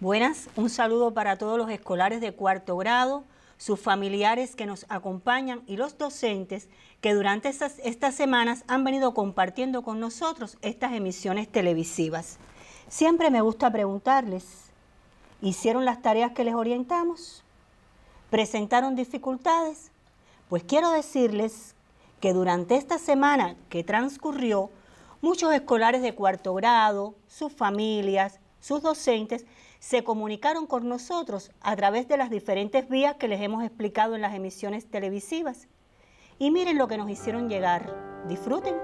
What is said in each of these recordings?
Buenas, un saludo para todos los escolares de cuarto grado, sus familiares que nos acompañan y los docentes que durante estas, semanas han venido compartiendo con nosotros estas emisiones televisivas. Siempre me gusta preguntarles, ¿hicieron las tareas que les orientamos? ¿Presentaron dificultades? Pues quiero decirles que durante esta semana que transcurrió, muchos escolares de cuarto grado, sus familias, sus docentes se comunicaron con nosotros a través de las diferentes vías que les hemos explicado en las emisiones televisivas. Y miren lo que nos hicieron llegar. Disfruten.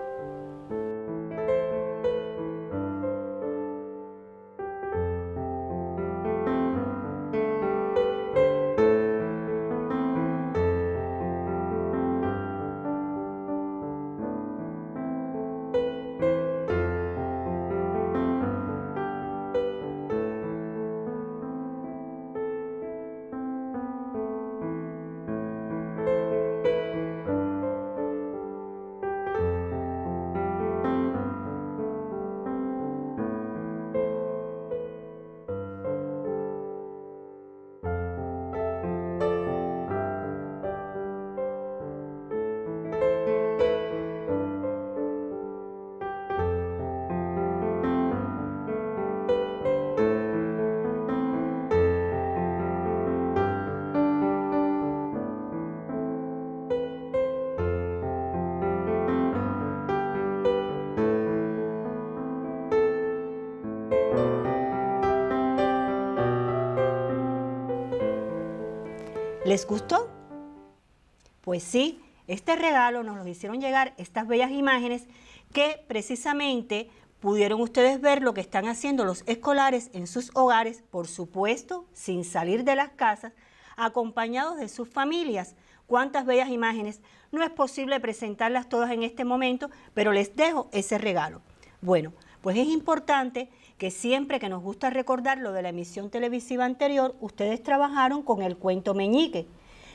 ¿Les gustó? Pues sí, este regalo nos lo hicieron llegar estas bellas imágenes que precisamente pudieron ustedes ver lo que están haciendo los escolares en sus hogares, por supuesto, sin salir de las casas, acompañados de sus familias. Cuántas bellas imágenes. No es posible presentarlas todas en este momento, pero les dejo ese regalo. Bueno, pues es importante que siempre que nos gusta recordar lo de la emisión televisiva anterior, ustedes trabajaron con el cuento Meñique.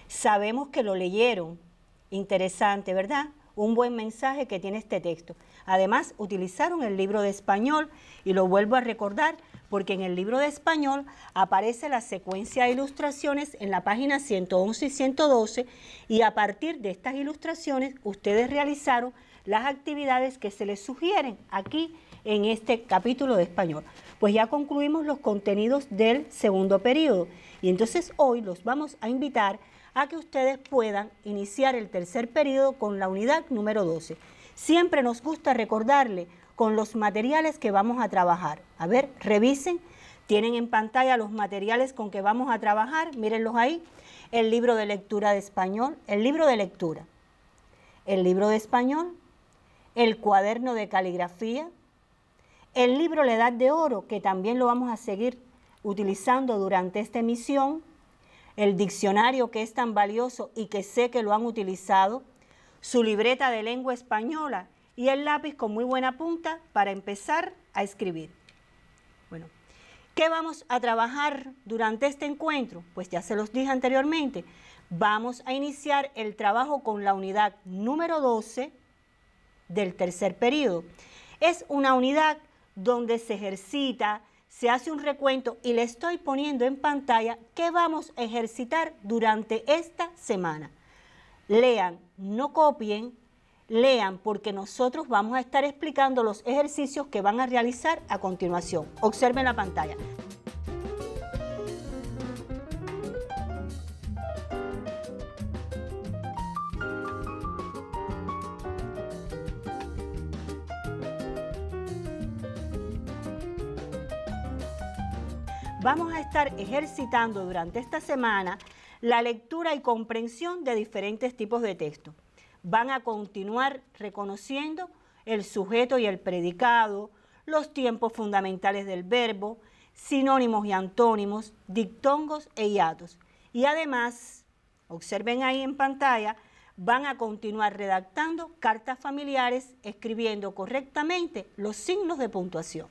Sabemos que lo leyeron. Interesante, ¿verdad? Un buen mensaje que tiene este texto. Además, utilizaron el libro de español y lo vuelvo a recordar porque en el libro de español aparece la secuencia de ilustraciones en la página 111 y 112 y a partir de estas ilustraciones ustedes realizaron las actividades que se les sugieren. Aquí en este capítulo de español. Pues ya concluimos los contenidos del segundo periodo y entonces hoy los vamos a invitar a que ustedes puedan iniciar el tercer periodo con la unidad número 12. Siempre nos gusta recordarle con los materiales que vamos a trabajar. A ver, revisen. Tienen en pantalla los materiales con que vamos a trabajar, mírenlos ahí. El libro de lectura de español, el libro de lectura, el libro de español, el cuaderno de caligrafía, el libro La Edad de Oro, que también lo vamos a seguir utilizando durante esta emisión, el diccionario que es tan valioso y que sé que lo han utilizado, su libreta de lengua española y el lápiz con muy buena punta para empezar a escribir. Bueno, ¿qué vamos a trabajar durante este encuentro? Pues ya se los dije anteriormente, vamos a iniciar el trabajo con la unidad número 12 del tercer periodo. Es una unidad donde se ejercita, se hace un recuento y le estoy poniendo en pantalla qué vamos a ejercitar durante esta semana. Lean, no copien, lean porque nosotros vamos a estar explicando los ejercicios que van a realizar a continuación. Observen la pantalla. vamos a estar ejercitando durante esta semana la lectura y comprensión de diferentes tipos de texto. Van a continuar reconociendo el sujeto y el predicado, los tiempos fundamentales del verbo, sinónimos y antónimos, dictongos e hiatos. Y además, observen ahí en pantalla, van a continuar redactando cartas familiares escribiendo correctamente los signos de puntuación.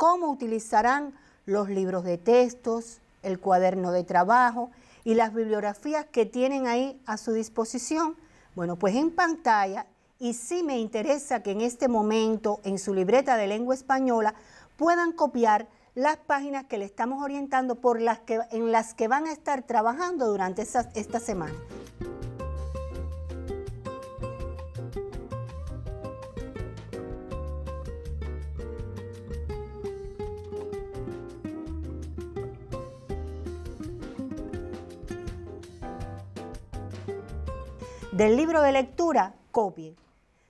cómo utilizarán los libros de textos, el cuaderno de trabajo y las bibliografías que tienen ahí a su disposición. Bueno, pues en pantalla, y sí me interesa que en este momento en su libreta de lengua española puedan copiar las páginas que le estamos orientando por las que, en las que van a estar trabajando durante esta semana. Del libro de lectura, copie.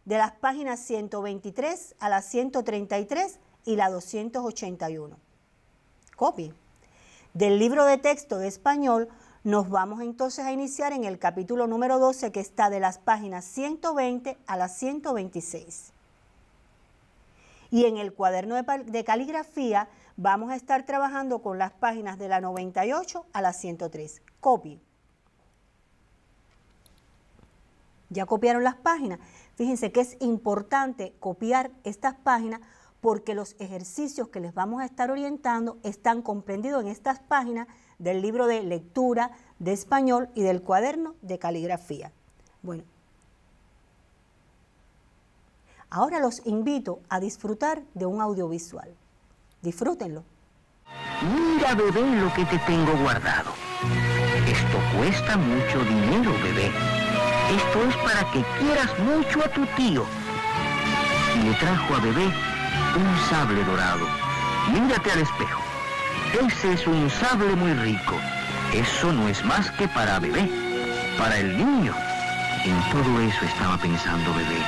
De las páginas 123 a las 133 y la 281. Copie. Del libro de texto de español, nos vamos entonces a iniciar en el capítulo número 12 que está de las páginas 120 a las 126. Y en el cuaderno de, caligrafía vamos a estar trabajando con las páginas de la 98 a la 103. Copie. Ya copiaron las páginas. Fíjense que es importante copiar estas páginas porque los ejercicios que les vamos a estar orientando están comprendidos en estas páginas del libro de lectura de español y del cuaderno de caligrafía. Bueno, ahora los invito a disfrutar de un audiovisual. Disfrútenlo. Mira, bebé, lo que te tengo guardado. Esto cuesta mucho dinero, bebé. Esto es para que quieras mucho a tu tío. Y le trajo a bebé un sable dorado. Mírate al espejo. Ese es un sable muy rico. Eso no es más que para bebé, para el niño. En todo eso estaba pensando bebé.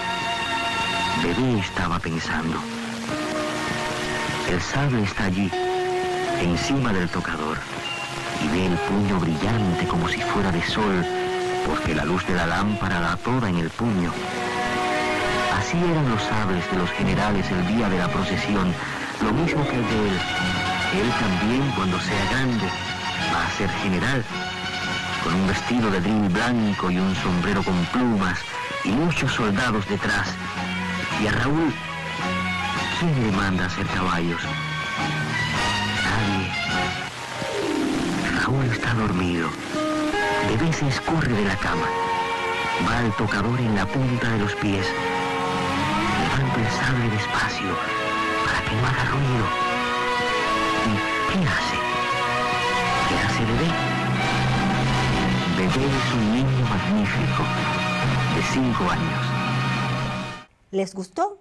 Bebé estaba pensando. El sable está allí, encima del tocador, y ve el puño brillante como si fuera de sol porque la luz de la lámpara da toda en el puño. Así eran los sables de los generales el día de la procesión, lo mismo que el de él. Él también, cuando sea grande, va a ser general, con un vestido de dril blanco y un sombrero con plumas y muchos soldados detrás. Y a Raúl, ¿quién le manda hacer caballos? Nadie. Raúl está dormido bebé se escurre de la cama. Va al tocador en la punta de los pies. Levanta el sable despacio para que no haga ruido. ¿Y qué hace? bebé? Bebé es un niño magnífico, de cinco años. ¿Les gustó?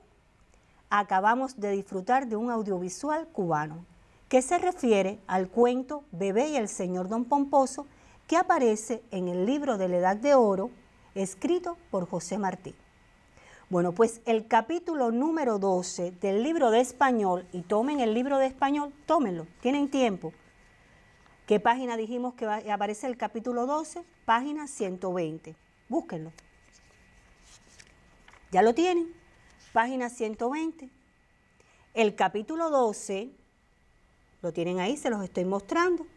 Acabamos de disfrutar de un audiovisual cubano que se refiere al cuento Bebé y el señor Don Pomposo que aparece en el libro de la Edad de Oro, escrito por José Martí. Bueno, pues el capítulo número 12 del libro de español, y tomen el libro de español, tómenlo, tienen tiempo. ¿Qué página dijimos que aparece el capítulo 12? Página 120. Búsquenlo. ¿Ya lo tienen? Página 120. El capítulo 12, lo tienen ahí, se los estoy mostrando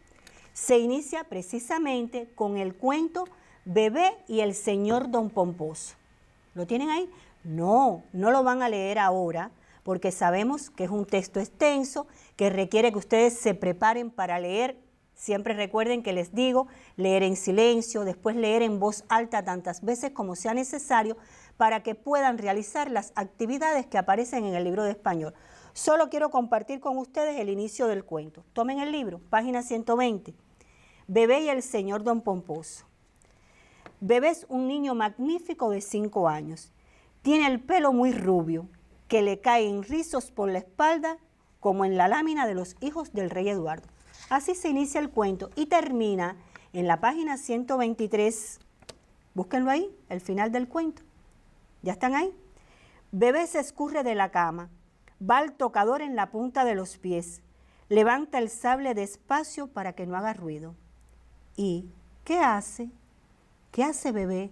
se inicia precisamente con el cuento Bebé y el señor Don Pomposo. ¿Lo tienen ahí? No, no lo van a leer ahora porque sabemos que es un texto extenso, que requiere que ustedes se preparen para leer. Siempre recuerden que les digo, leer en silencio, después leer en voz alta tantas veces como sea necesario para que puedan realizar las actividades que aparecen en el libro de español. Solo quiero compartir con ustedes el inicio del cuento. Tomen el libro, página 120. Bebé y el señor don Pomposo. Bebé es un niño magnífico de cinco años. Tiene el pelo muy rubio, que le cae en rizos por la espalda, como en la lámina de los hijos del rey Eduardo. Así se inicia el cuento y termina en la página 123. Búsquenlo ahí, el final del cuento. ¿Ya están ahí? Bebé se escurre de la cama, va al tocador en la punta de los pies, levanta el sable despacio para que no haga ruido. ¿Y qué hace? ¿Qué hace bebé?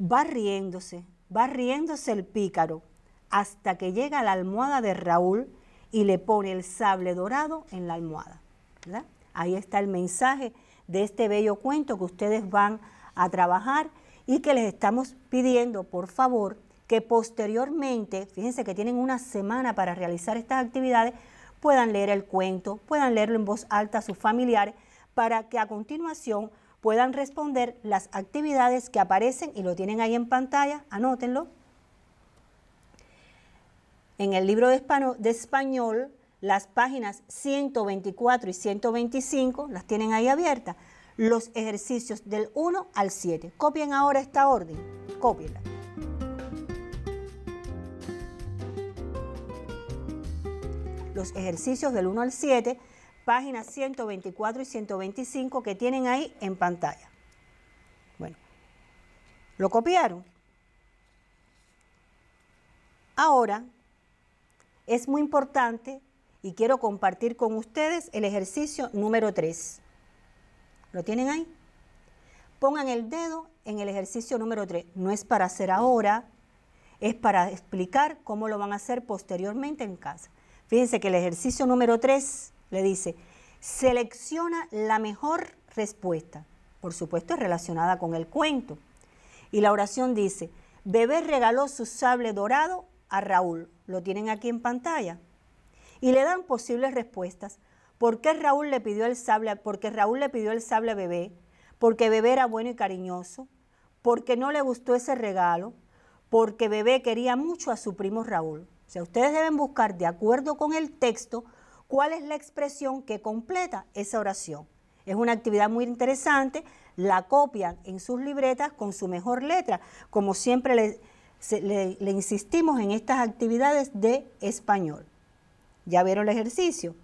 Va riéndose, va riéndose el pícaro hasta que llega a la almohada de Raúl y le pone el sable dorado en la almohada. Ahí está el mensaje de este bello cuento que ustedes van a trabajar y que les estamos pidiendo, por favor, que posteriormente, fíjense que tienen una semana para realizar estas actividades, puedan leer el cuento, puedan leerlo en voz alta a sus familiares para que a continuación puedan responder las actividades que aparecen y lo tienen ahí en pantalla, anótenlo. En el libro de español, las páginas 124 y 125 las tienen ahí abiertas, los ejercicios del 1 al 7. Copien ahora esta orden, copienla. Los ejercicios del 1 al 7 páginas 124 y 125 que tienen ahí en pantalla. Bueno, lo copiaron. Ahora, es muy importante y quiero compartir con ustedes el ejercicio número 3. ¿Lo tienen ahí? Pongan el dedo en el ejercicio número 3. No es para hacer ahora, es para explicar cómo lo van a hacer posteriormente en casa. Fíjense que el ejercicio número 3 le dice, selecciona la mejor respuesta. Por supuesto es relacionada con el cuento. Y la oración dice, Bebé regaló su sable dorado a Raúl. Lo tienen aquí en pantalla. Y le dan posibles respuestas. ¿Por qué Raúl le pidió el sable? Porque Raúl le pidió el sable a Bebé. Porque Bebé era bueno y cariñoso. Porque no le gustó ese regalo. Porque Bebé quería mucho a su primo Raúl. O sea, ustedes deben buscar de acuerdo con el texto cuál es la expresión que completa esa oración. Es una actividad muy interesante, la copian en sus libretas con su mejor letra, como siempre le, insistimos en estas actividades de español. ¿Ya vieron el ejercicio?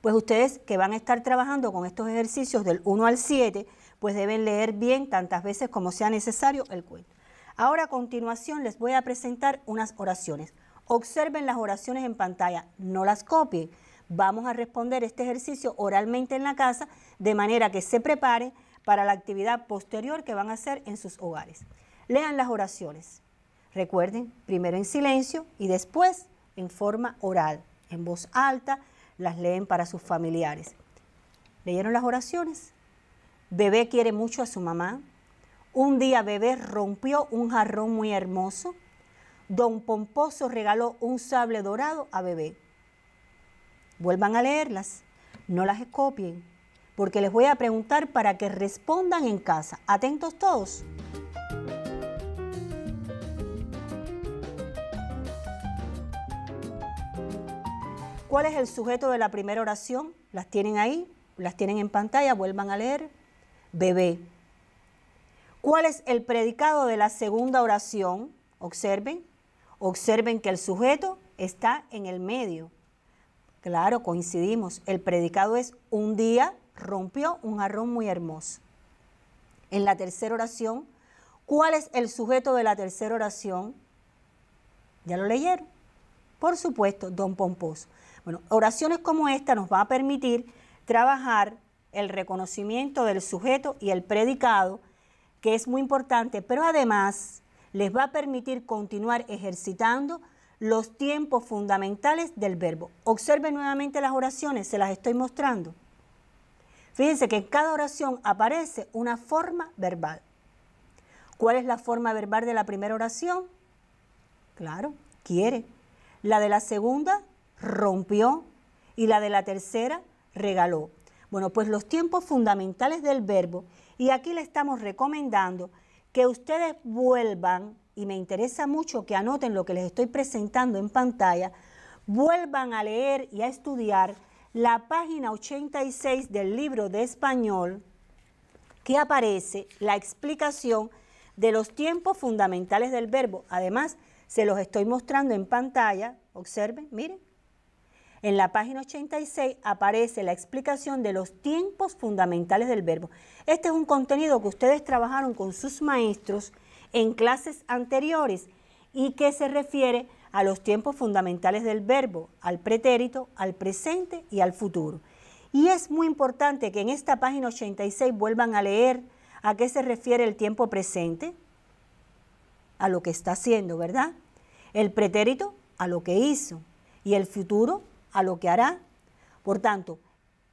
Pues ustedes que van a estar trabajando con estos ejercicios del 1 al 7, pues deben leer bien tantas veces como sea necesario el cuento. Ahora a continuación les voy a presentar unas oraciones. Observen las oraciones en pantalla, no las copien. Vamos a responder este ejercicio oralmente en la casa, de manera que se prepare para la actividad posterior que van a hacer en sus hogares. Lean las oraciones. Recuerden, primero en silencio y después en forma oral, en voz alta, las leen para sus familiares. ¿Leyeron las oraciones? Bebé quiere mucho a su mamá. Un día bebé rompió un jarrón muy hermoso don Pomposo regaló un sable dorado a bebé. Vuelvan a leerlas, no las escopien, porque les voy a preguntar para que respondan en casa. Atentos todos. ¿Cuál es el sujeto de la primera oración? ¿Las tienen ahí? ¿Las tienen en pantalla? Vuelvan a leer. Bebé. ¿Cuál es el predicado de la segunda oración? Observen, Observen que el sujeto está en el medio. Claro, coincidimos. El predicado es un día rompió un jarrón muy hermoso. En la tercera oración, ¿cuál es el sujeto de la tercera oración? Ya lo leyeron. Por supuesto, don Pomposo. Bueno, oraciones como esta nos va a permitir trabajar el reconocimiento del sujeto y el predicado, que es muy importante, pero además les va a permitir continuar ejercitando los tiempos fundamentales del verbo. Observen nuevamente las oraciones, se las estoy mostrando. Fíjense que en cada oración aparece una forma verbal. ¿Cuál es la forma verbal de la primera oración? Claro, quiere. La de la segunda, rompió. Y la de la tercera, regaló. Bueno, pues los tiempos fundamentales del verbo, y aquí le estamos recomendando que ustedes vuelvan, y me interesa mucho que anoten lo que les estoy presentando en pantalla, vuelvan a leer y a estudiar la página 86 del libro de español que aparece la explicación de los tiempos fundamentales del verbo. Además, se los estoy mostrando en pantalla, observen, miren. En la página 86 aparece la explicación de los tiempos fundamentales del verbo. Este es un contenido que ustedes trabajaron con sus maestros en clases anteriores y que se refiere a los tiempos fundamentales del verbo, al pretérito, al presente y al futuro. Y es muy importante que en esta página 86 vuelvan a leer a qué se refiere el tiempo presente, a lo que está haciendo, ¿verdad? El pretérito, a lo que hizo. Y el futuro, a lo que hará. Por tanto,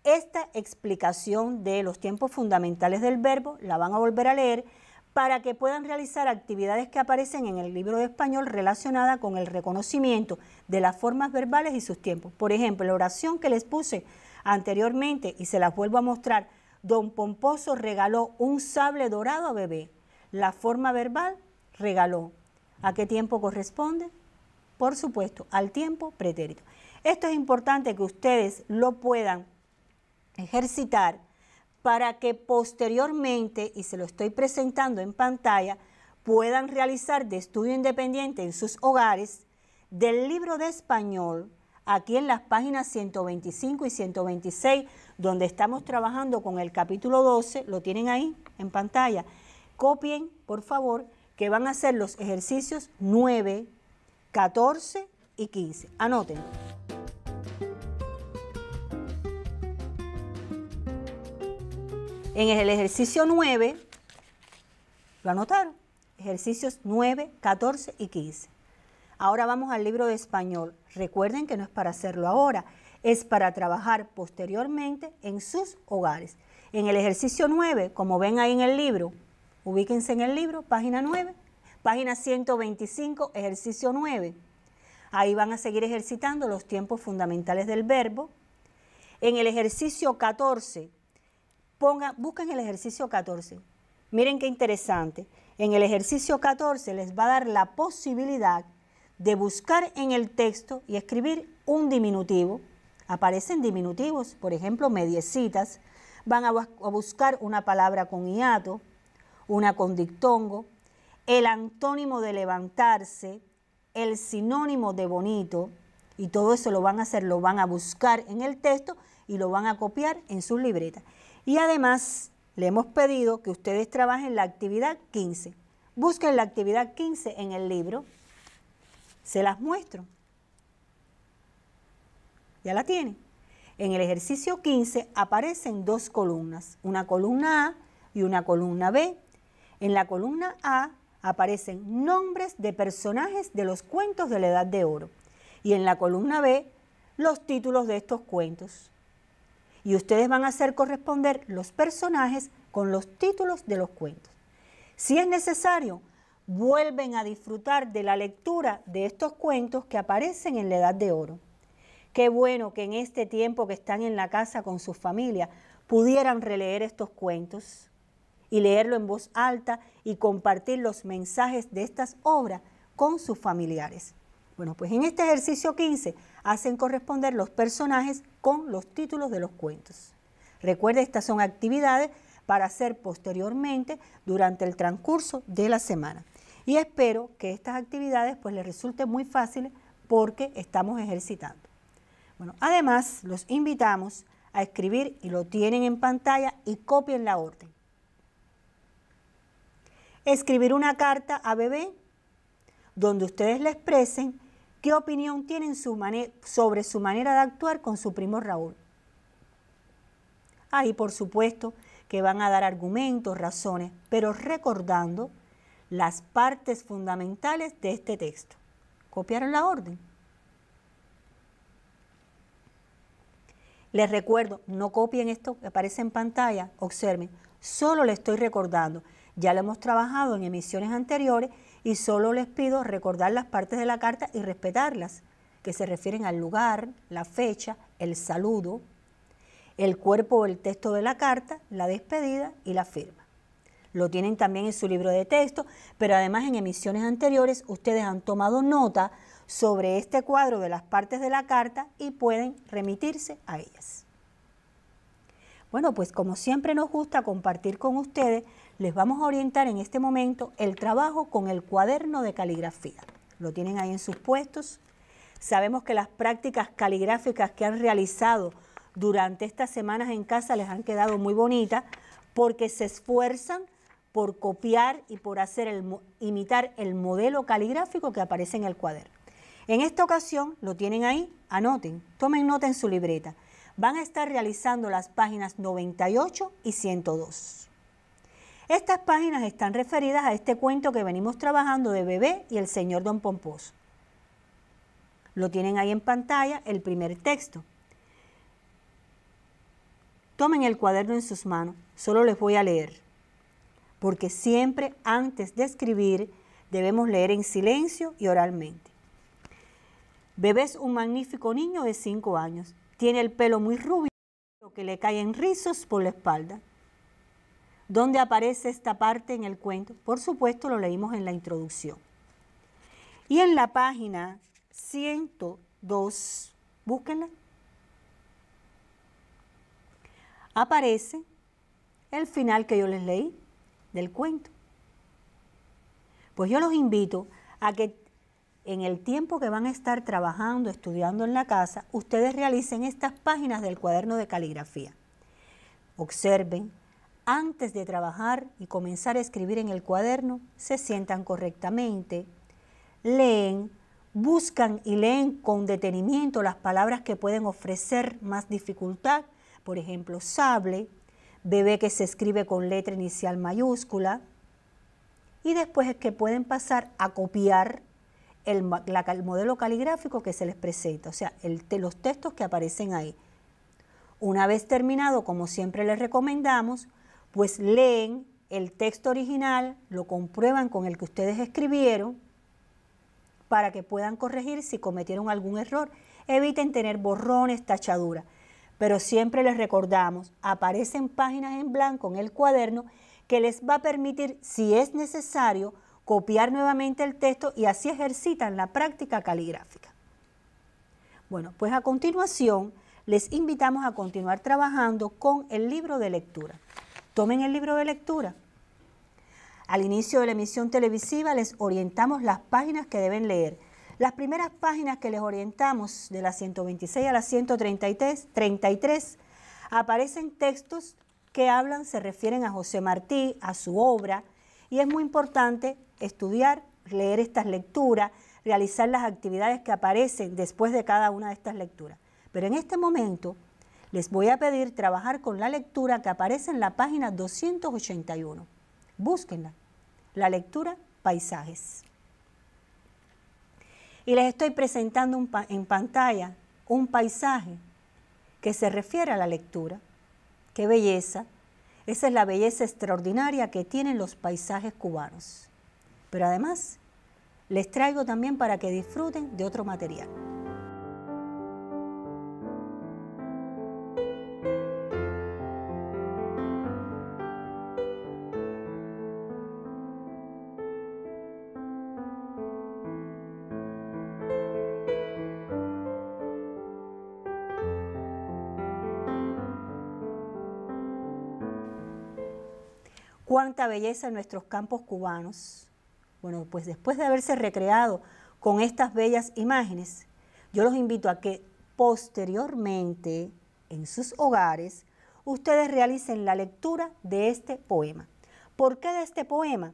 esta explicación de los tiempos fundamentales del verbo la van a volver a leer para que puedan realizar actividades que aparecen en el libro de español relacionada con el reconocimiento de las formas verbales y sus tiempos. Por ejemplo, la oración que les puse anteriormente y se las vuelvo a mostrar, don Pomposo regaló un sable dorado a bebé. La forma verbal regaló. ¿A qué tiempo corresponde? Por supuesto, al tiempo pretérito. Esto es importante que ustedes lo puedan ejercitar para que posteriormente, y se lo estoy presentando en pantalla, puedan realizar de estudio independiente en sus hogares del libro de español, aquí en las páginas 125 y 126, donde estamos trabajando con el capítulo 12, lo tienen ahí en pantalla. Copien, por favor, que van a hacer los ejercicios 9, 14 y 15. Anoten. En el ejercicio 9, lo anotaron, ejercicios 9, 14 y 15. Ahora vamos al libro de español. Recuerden que no es para hacerlo ahora, es para trabajar posteriormente en sus hogares. En el ejercicio 9, como ven ahí en el libro, ubíquense en el libro, página 9, página 125, ejercicio 9. Ahí van a seguir ejercitando los tiempos fundamentales del verbo. En el ejercicio 14, busquen el ejercicio 14. Miren qué interesante. En el ejercicio 14 les va a dar la posibilidad de buscar en el texto y escribir un diminutivo. Aparecen diminutivos, por ejemplo, mediecitas. Van a, buscar una palabra con hiato, una con dictongo, el antónimo de levantarse, el sinónimo de bonito, y todo eso lo van a hacer, lo van a buscar en el texto y lo van a copiar en sus libretas. Y además le hemos pedido que ustedes trabajen la actividad 15. Busquen la actividad 15 en el libro. Se las muestro. Ya la tienen. En el ejercicio 15 aparecen dos columnas, una columna A y una columna B. En la columna A aparecen nombres de personajes de los cuentos de la Edad de Oro y en la columna B los títulos de estos cuentos y ustedes van a hacer corresponder los personajes con los títulos de los cuentos. Si es necesario, vuelven a disfrutar de la lectura de estos cuentos que aparecen en la Edad de Oro. Qué bueno que en este tiempo que están en la casa con sus familias pudieran releer estos cuentos y leerlo en voz alta y compartir los mensajes de estas obras con sus familiares. Bueno, pues en este ejercicio 15 hacen corresponder los personajes con los títulos de los cuentos. Recuerde, estas son actividades para hacer posteriormente durante el transcurso de la semana. Y espero que estas actividades pues les resulten muy fáciles porque estamos ejercitando. Bueno, además los invitamos a escribir y lo tienen en pantalla y copien la orden. Escribir una carta a bebé donde ustedes le expresen ¿Qué opinión tienen sobre su manera de actuar con su primo Raúl? Ahí, por supuesto, que van a dar argumentos, razones, pero recordando las partes fundamentales de este texto. ¿Copiaron la orden? Les recuerdo, no copien esto que aparece en pantalla, observen, solo le estoy recordando. Ya lo hemos trabajado en emisiones anteriores y solo les pido recordar las partes de la carta y respetarlas, que se refieren al lugar, la fecha, el saludo, el cuerpo o el texto de la carta, la despedida y la firma. Lo tienen también en su libro de texto, pero además en emisiones anteriores ustedes han tomado nota sobre este cuadro de las partes de la carta y pueden remitirse a ellas. Bueno, pues como siempre nos gusta compartir con ustedes les vamos a orientar en este momento el trabajo con el cuaderno de caligrafía. Lo tienen ahí en sus puestos. Sabemos que las prácticas caligráficas que han realizado durante estas semanas en casa les han quedado muy bonitas porque se esfuerzan por copiar y por hacer el, imitar el modelo caligráfico que aparece en el cuaderno. En esta ocasión lo tienen ahí, anoten, tomen nota en su libreta. Van a estar realizando las páginas 98 y 102. Estas páginas están referidas a este cuento que venimos trabajando de Bebé y el señor Don Pomposo. Lo tienen ahí en pantalla, el primer texto. Tomen el cuaderno en sus manos, solo les voy a leer, porque siempre antes de escribir debemos leer en silencio y oralmente. Bebé es un magnífico niño de 5 años, tiene el pelo muy rubio, que le caen rizos por la espalda. ¿Dónde aparece esta parte en el cuento? Por supuesto, lo leímos en la introducción. Y en la página 102, búsquenla, aparece el final que yo les leí del cuento. Pues yo los invito a que en el tiempo que van a estar trabajando, estudiando en la casa, ustedes realicen estas páginas del cuaderno de caligrafía. Observen, antes de trabajar y comenzar a escribir en el cuaderno, se sientan correctamente, leen, buscan y leen con detenimiento las palabras que pueden ofrecer más dificultad, por ejemplo, sable, bebé que se escribe con letra inicial mayúscula, y después es que pueden pasar a copiar el, modelo caligráfico que se les presenta, o sea, los textos que aparecen ahí. Una vez terminado, como siempre les recomendamos, pues leen el texto original, lo comprueban con el que ustedes escribieron para que puedan corregir si cometieron algún error. Eviten tener borrones, tachaduras. Pero siempre les recordamos, aparecen páginas en blanco en el cuaderno que les va a permitir, si es necesario, copiar nuevamente el texto y así ejercitan la práctica caligráfica. Bueno, pues a continuación les invitamos a continuar trabajando con el libro de lectura tomen el libro de lectura. Al inicio de la emisión televisiva les orientamos las páginas que deben leer. Las primeras páginas que les orientamos, de la 126 a las 133, 33, aparecen textos que hablan, se refieren a José Martí, a su obra, y es muy importante estudiar, leer estas lecturas, realizar las actividades que aparecen después de cada una de estas lecturas. Pero en este momento les voy a pedir trabajar con la lectura que aparece en la página 281. Búsquenla. La lectura Paisajes. Y les estoy presentando en pantalla un paisaje que se refiere a la lectura. ¡Qué belleza! Esa es la belleza extraordinaria que tienen los paisajes cubanos. Pero además, les traigo también para que disfruten de otro material. cuánta belleza en nuestros campos cubanos. Bueno, pues después de haberse recreado con estas bellas imágenes, yo los invito a que posteriormente en sus hogares ustedes realicen la lectura de este poema. ¿Por qué de este poema?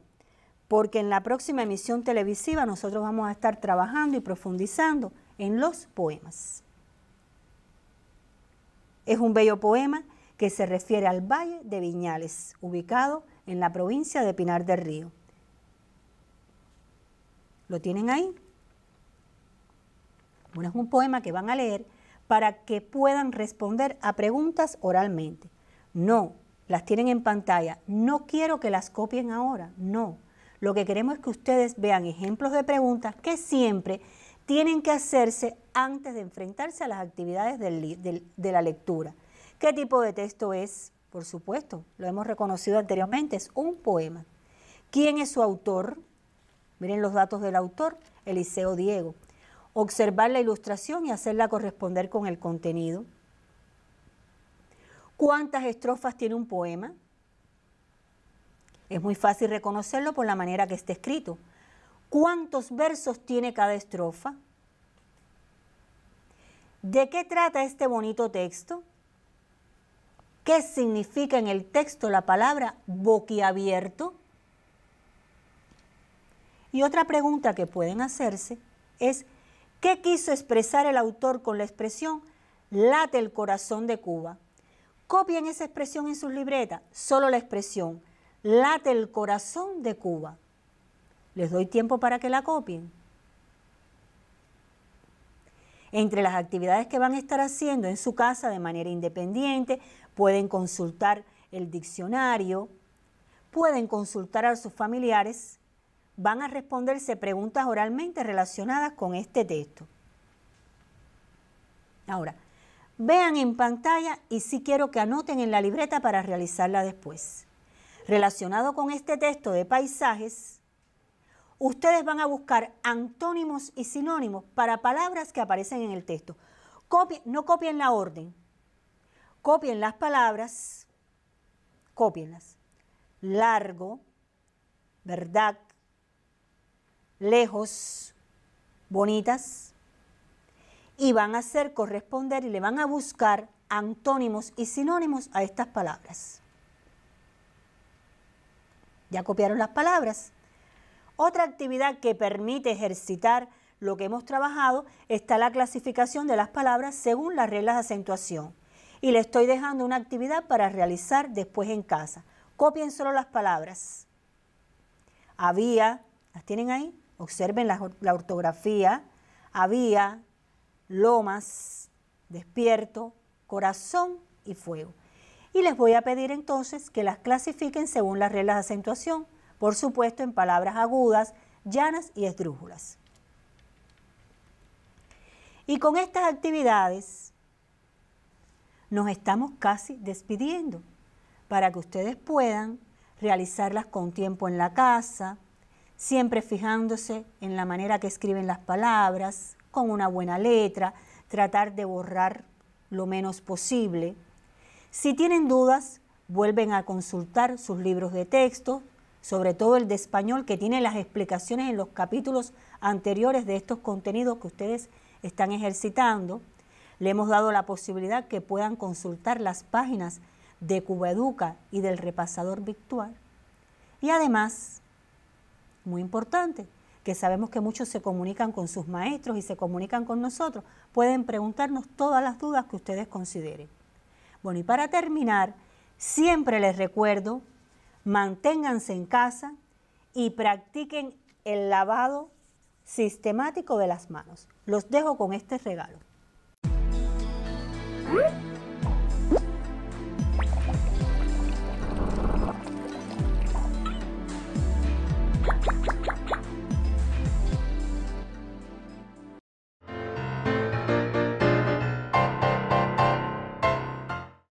Porque en la próxima emisión televisiva nosotros vamos a estar trabajando y profundizando en los poemas. Es un bello poema que se refiere al Valle de Viñales, ubicado en en la provincia de Pinar del Río. ¿Lo tienen ahí? Bueno, es un poema que van a leer para que puedan responder a preguntas oralmente. No, las tienen en pantalla. No quiero que las copien ahora, no. Lo que queremos es que ustedes vean ejemplos de preguntas que siempre tienen que hacerse antes de enfrentarse a las actividades de la lectura. ¿Qué tipo de texto es? Por supuesto, lo hemos reconocido anteriormente, es un poema. ¿Quién es su autor? Miren los datos del autor, Eliseo Diego. Observar la ilustración y hacerla corresponder con el contenido. ¿Cuántas estrofas tiene un poema? Es muy fácil reconocerlo por la manera que está escrito. ¿Cuántos versos tiene cada estrofa? ¿De qué trata este bonito texto? qué significa en el texto la palabra boquiabierto? Y otra pregunta que pueden hacerse es, ¿qué quiso expresar el autor con la expresión late el corazón de Cuba? Copien esa expresión en sus libretas, solo la expresión late el corazón de Cuba. Les doy tiempo para que la copien. Entre las actividades que van a estar haciendo en su casa de manera independiente, Pueden consultar el diccionario, pueden consultar a sus familiares, van a responderse preguntas oralmente relacionadas con este texto. Ahora, vean en pantalla y si sí quiero que anoten en la libreta para realizarla después. Relacionado con este texto de paisajes, ustedes van a buscar antónimos y sinónimos para palabras que aparecen en el texto. no copien la orden, copien las palabras, copienlas. Largo, verdad, lejos, bonitas, y van a hacer corresponder y le van a buscar antónimos y sinónimos a estas palabras. Ya copiaron las palabras. Otra actividad que permite ejercitar lo que hemos trabajado está la clasificación de las palabras según las reglas de acentuación y les estoy dejando una actividad para realizar después en casa. Copien solo las palabras. Había, ¿las tienen ahí? Observen la, la ortografía. Había, lomas, despierto, corazón y fuego. Y les voy a pedir entonces que las clasifiquen según las reglas de acentuación, por supuesto en palabras agudas, llanas y esdrújulas. Y con estas actividades nos estamos casi despidiendo para que ustedes puedan realizarlas con tiempo en la casa, siempre fijándose en la manera que escriben las palabras, con una buena letra, tratar de borrar lo menos posible. Si tienen dudas, vuelven a consultar sus libros de texto, sobre todo el de español, que tiene las explicaciones en los capítulos anteriores de estos contenidos que ustedes están ejercitando. Le hemos dado la posibilidad que puedan consultar las páginas de Cuba Educa y del repasador virtual. Y además, muy importante, que sabemos que muchos se comunican con sus maestros y se comunican con nosotros, pueden preguntarnos todas las dudas que ustedes consideren. Bueno, y para terminar, siempre les recuerdo, manténganse en casa y practiquen el lavado sistemático de las manos. Los dejo con este regalo. 응?